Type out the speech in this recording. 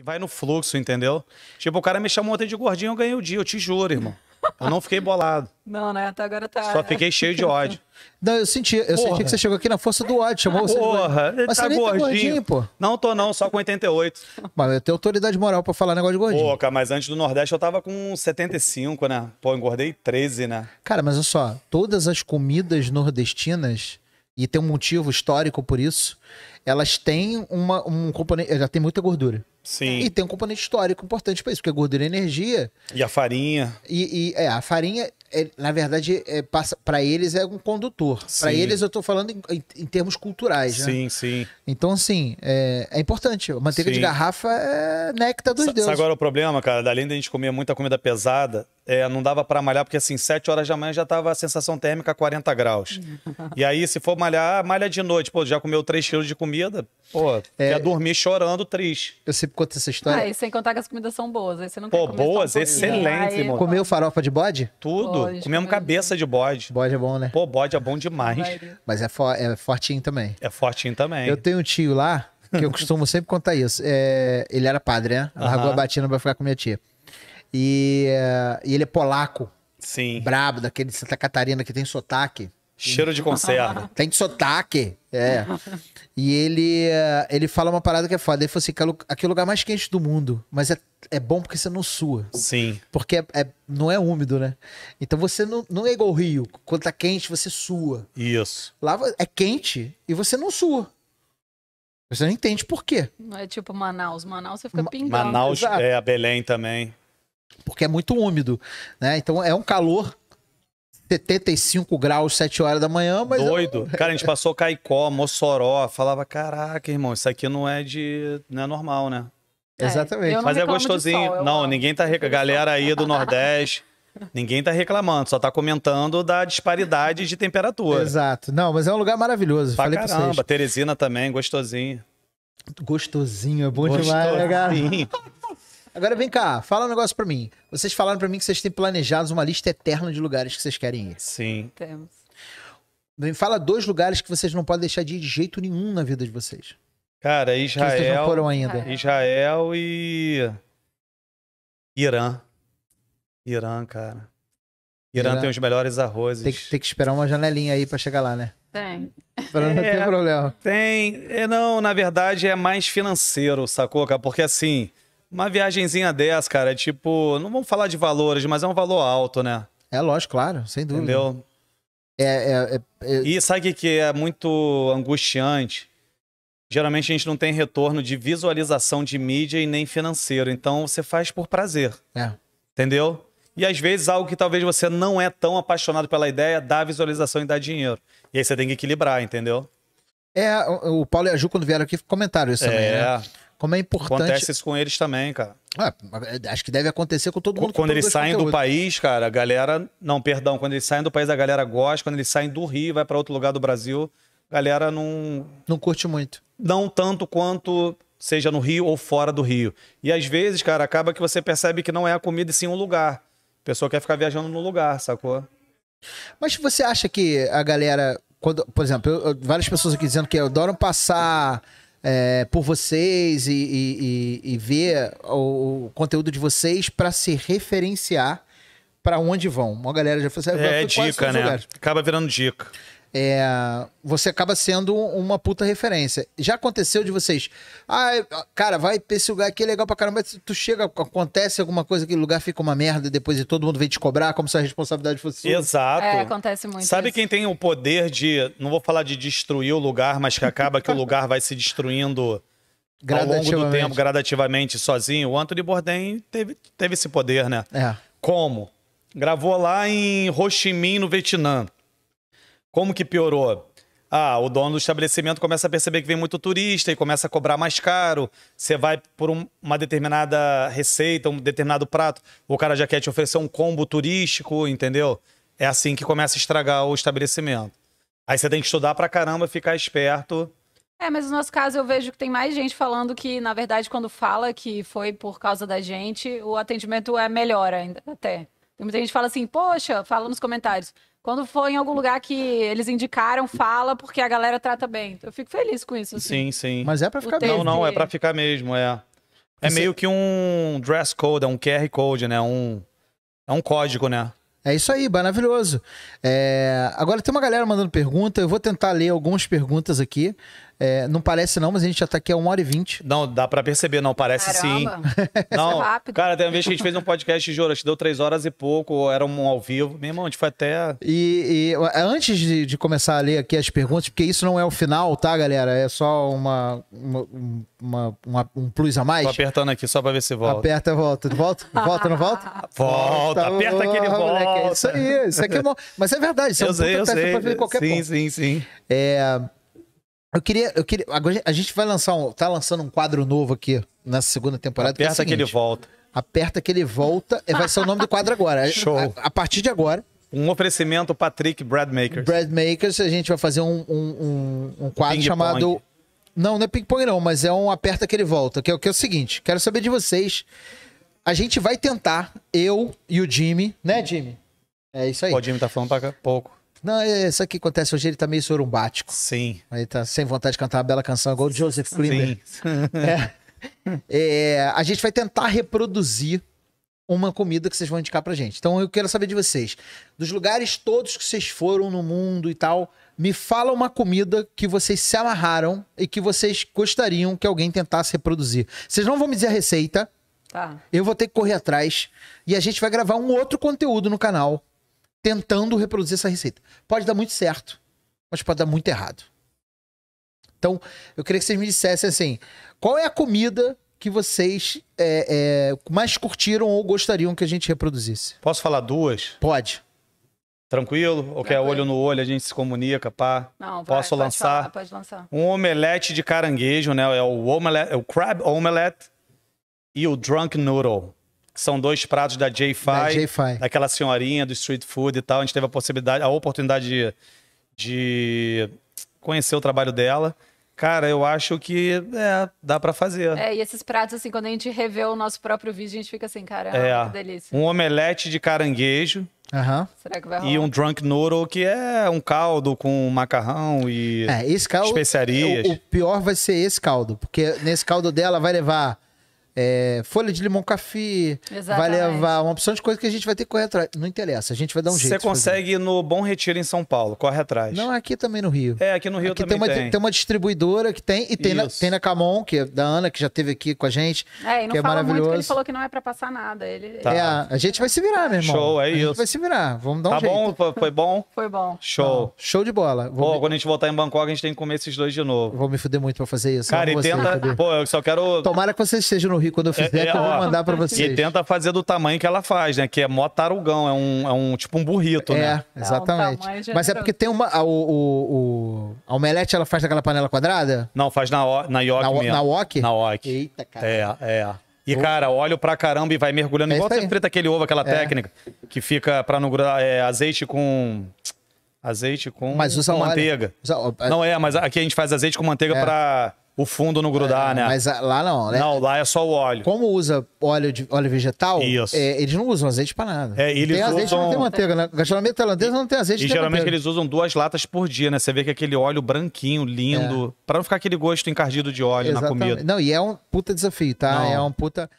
E vai no fluxo, entendeu? Tipo, o cara me chamou ontem de gordinho, eu ganhei o dia, eu te juro, irmão. Eu não fiquei bolado. Não, né? Até agora tá. Só fiquei né? cheio de ódio. Não, eu senti, eu Porra. senti que você chegou aqui na força do ódio, chamou você. Porra, de... Mas tá, você tá gordinho. tá gordinho, pô. Não tô, não, só com 88. Mas eu tenho autoridade moral pra falar negócio de gordinho. Pô, cara, mas antes do Nordeste eu tava com 75, né? Pô, engordei 13, né? Cara, mas olha só, todas as comidas nordestinas e tem um motivo histórico por isso, elas têm uma, um componente. Já tem muita gordura. Sim. E tem um componente histórico importante para isso, porque a gordura é energia. E a farinha. E, e é, a farinha, é, na verdade, é, passa para eles é um condutor. Para eles, eu estou falando em, em, termos culturais. Né? Sim, sim. Então, assim, é, é importante. Manteiga sim. de garrafa é néctar dos deuses. agora o problema, cara? Além da gente comer muita comida pesada, é, não dava para malhar, porque assim, 7 horas da manhã já tava a sensação térmica 40 graus. e aí, se for malhar, ah, malha de noite. Pô, já comeu 3 quilos de comida, pô, é, quer dormir chorando, triste. Eu sempre conto essa história. Ah, e sem contar que as comidas são boas. Aí você não pô, boas, excelentes, é irmão. Comeu farofa de bode? Tudo. Bode, Comemos cabeça de bode. Bode é bom, né? Pô, bode é bom demais. Mas é, for, é fortinho também. É fortinho também. Eu tenho um tio lá, que eu costumo sempre contar isso. É, ele era padre, né? Largou uhum. a batina pra ficar com minha tia. E, eh, e ele é polaco. Sim. Brabo, daquele de Santa Catarina que tem sotaque. Cheiro de conserva. Tem sotaque. É. E ele, eh, ele fala uma parada que é foda. Ele falou assim: é aqui é o lugar mais quente do mundo, mas é, é bom porque você não sua. Sim. Porque é, é não é úmido, né? Então você não, não é igual o Rio. Quando tá quente, você sua. Isso. Lá é quente e você não sua. Você não entende por quê. Não é tipo Manaus. Manaus você fica pingando. Manaus, Exato. é, a Belém também porque é muito úmido, né? Então é um calor 75 graus, 7 horas da manhã, mas. É Doido. Eu... Cara, a gente passou Caicó, Mossoró, falava: caraca, irmão, isso aqui não é de. não é normal, né? É, Exatamente. Mas é gostosinho. Sol, não, ninguém tá reclamando. Galera aí do Nordeste. Ninguém tá reclamando, só tá comentando da disparidade de temperatura. Exato. Não, mas é um lugar maravilhoso. Pra Falei caramba, pra vocês. Teresina também, gostosinho. Gostosinho, é bom gostosinho. demais, né, Agora vem cá, fala um negócio pra mim. Vocês falaram pra mim que vocês têm planejados uma lista eterna de lugares que vocês querem ir. Sim. Temos. Me fala dois lugares que vocês não podem deixar de ir de jeito nenhum na vida de vocês. Cara, Israel. Que vocês não foram ainda. Israel e. Irã. Irã, cara. Irã, Irã tem os melhores arrozes. Tem que, tem que esperar uma janelinha aí para chegar lá, né? Tem. não é, problema. Tem. É, não, na verdade é mais financeiro, sacou, cara? Porque assim, uma viagenzinha dessa, cara, é tipo, não vamos falar de valores, mas é um valor alto, né? É lógico, claro, sem dúvida. Entendeu? É, é, é, é. e sabe o que é muito angustiante? Geralmente a gente não tem retorno de visualização de mídia e nem financeiro. Então você faz por prazer. É. Entendeu? E às vezes algo que talvez você não é tão apaixonado pela ideia dá visualização e dá dinheiro. E aí você tem que equilibrar, entendeu? É, o Paulo e a Ju, quando vieram aqui, comentaram isso também, né? Como é importante. Acontece isso com eles também, cara. É, é acho que deve acontecer com todo mundo. Quando eles saem conteúdo. do país, cara, a galera. Não, perdão. Quando eles saem do país, a galera gosta. Quando eles saem do Rio, vai para outro lugar do Brasil, a galera não. Não curte muito. Não tanto quanto seja no Rio ou fora do Rio. E às vezes, cara, acaba que você percebe que não é a comida e sim um lugar. A pessoa quer ficar viajando no lugar, sacou? Mas você acha que a galera. Quando, por exemplo, eu, várias pessoas aqui dizendo que adoram passar é, por vocês e, e, e, e ver o, o, conteúdo de vocês para se referenciar para onde vão. Uma galera já falou assim, ah, é, dica, né? Lugares. Acaba virando dica é, você acaba sendo uma puta referência. Já aconteceu de vocês, ah, cara, vai pra esse lugar aqui, é legal pra caramba, tu chega, acontece alguma coisa, aquele lugar fica uma merda, depois e todo mundo vem te cobrar, como se a responsabilidade fosse sua. Exato. É, acontece muito Sabe isso. quem tem o poder de, não vou falar de destruir o lugar, mas que acaba que o lugar vai se destruindo ao longo do tempo, gradativamente, sozinho? O Anthony Bourdain teve, teve esse poder, né? É. Como? Gravou lá em Ho Chi Minh, no Vietnã. Como que piorou? Ah, o dono do estabelecimento começa a perceber que vem muito turista e começa a cobrar mais caro. Você vai por um, uma determinada receita, um determinado prato, o cara já quer te oferecer um combo turístico, entendeu? É assim que começa a estragar o estabelecimento. Aí você tem que estudar pra caramba, ficar esperto. É, mas no nosso caso eu vejo que tem mais gente falando que, na verdade, quando fala que foi por causa da gente, o atendimento é melhor ainda, até. Tem muita gente que fala assim, poxa, fala nos comentários. Quando for em algum lugar que eles indicaram, fala, porque a galera trata bem. Eu fico feliz com isso. Assim. Sim, sim. Mas é pra ficar mesmo. Não, não, é pra ficar mesmo, é. É Você... meio que um dress code, é um QR Code, né? Um, é um código, né? É isso aí, maravilhoso. É... Agora tem uma galera mandando pergunta, eu vou tentar ler algumas perguntas aqui. É, não parece não, mas a gente já tá aqui há 1 hora e 20. Não, dá para perceber, não. Parece Caramba. sim. É não, é cara, tem uma vez que a gente fez um podcast, juro, acho que deu 3 horas e pouco, era um ao vivo. Meu irmão, a gente foi até... E, e antes de, de, começar a ler aqui as perguntas, porque isso não é o final, tá, galera? É só uma, uma, uma, uma um plus a mais. Tô apertando aqui só pra ver se volta. Aperta, volta. Volta, volta não volta? Volta, tá é volta aperta aquele volta. Moleque, isso aí, isso aqui é bom. Mas é verdade, isso é eu é um sei, eu sei. Pra fazer qualquer sim, sim, sim. É... Eu queria, eu queria. Agora a gente vai lançar um. Tá lançando um quadro novo aqui nessa segunda temporada. É aperta que, é seguinte, que ele volta. Aperta que ele volta. Vai ser o nome do quadro agora. Show. A, a partir de agora. Um oferecimento Patrick Bradmakers. Bradmakers, a gente vai fazer um, um, um, um quadro Ping chamado. Pong. Não, não é ping-pong, não, mas é um aperta que ele volta, que é, que é o seguinte: quero saber de vocês. A gente vai tentar, eu e o Jimmy, né, Jimmy? É isso aí. o Jimmy tá falando pra pouco. Não, isso é, é, aqui acontece hoje, ele tá meio sorumbático. Sim. Ele tá sem vontade de cantar uma bela canção, igual o Joseph Klimber. Sim. É. É, a gente vai tentar reproduzir uma comida que vocês vão indicar pra gente. Então eu quero saber de vocês. Dos lugares todos que vocês foram no mundo e tal, me fala uma comida que vocês se amarraram e que vocês gostariam que alguém tentasse reproduzir. Vocês não vão me dizer a receita. Tá. Eu vou ter que correr atrás. E a gente vai gravar um outro conteúdo no canal tentando reproduzir essa receita. Pode dar muito certo, mas pode dar muito errado. Então, eu queria que vocês me dissessem assim: qual é a comida que vocês é, é, mais curtiram ou gostariam que a gente reproduzisse? Posso falar duas? Pode. Tranquilo? Ou quer é olho no olho, a gente se comunica, pá? Não, vai, Posso pode lançar? Falar, pode lançar. Um omelete de caranguejo, né? É o, omelete, é o crab omelette e o drunk noodle que são dois pratos da J-Fi, da daquela senhorinha do street food e tal. A gente teve a possibilidade, a oportunidade de, de conhecer o trabalho dela. Cara, eu acho que é, dá para fazer. É, e esses pratos, assim, quando a gente revê o nosso próprio vídeo, a gente fica assim, cara, é, que delícia. Um omelete de caranguejo. Uhum. Será que vai rolar? E um drunk noodle, que é um caldo com macarrão e é, esse caldo, especiarias. O, o pior vai ser esse caldo, porque nesse caldo dela vai levar é, folha de limão café, Exatamente. vai levar uma opção de coisa que a gente vai ter que correr atrás. Não interessa, a gente vai dar um jeito. Você consegue no Bom Retiro em São Paulo, corre atrás. Não, aqui também no Rio. É, aqui no Rio aqui também tem. Uma, tem. tem uma distribuidora que tem, e tem na, tem na Camon, que é da Ana, que já teve aqui com a gente. É, e não que é maravilhoso. muito que ele falou que não é pra passar nada. Ele... Tá. É, a gente vai se virar, meu irmão. Show, é a isso. A gente vai se virar, vamos dar tá um tá jeito. Tá bom? Foi bom? Foi bom. Show. show de bola. pô, me... quando a gente voltar em Bangkok, a gente tem que comer esses dois de novo. Vou me fuder muito pra fazer isso. Cara, e tenta... Pô, eu só quero... Tomara que você esteja no rir quando eu fizer, é, é, que eu vou mandar pra vocês. E tenta fazer do tamanho que ela faz, né? Que é mó tarugão, é um, é um tipo um burrito, é, né? É, exatamente. Não, Mas é porque tem uma. A, o, o, a omelete ela faz naquela panela quadrada? Não, faz na, na yoke na, mesmo. Na wok? Na wok. Eita, cara. É, é. E, cara, óleo pra caramba e vai mergulhando. É igual você frita aquele ovo, aquela é. técnica, que fica pra não grudar é, azeite com. Azeite com, mas usa com manteiga. Usa... É. Não é, mas aqui a gente faz azeite com manteiga é. pra o fundo não grudar, é, né? Mas lá não, né? Não, lá é só o óleo. Como usa óleo, de, óleo vegetal, Isso. É, eles não usam azeite para nada. É, eles tem azeite, usam... não tem manteiga, né? Gastronomia tailandesa não tem azeite, E tem geralmente manteiga. eles usam duas latas por dia, né? Você vê que aquele óleo branquinho, lindo, é. para não ficar aquele gosto encardido de óleo Exatamente. na comida. Não, e é um puta desafio, tá? Não. É um puta...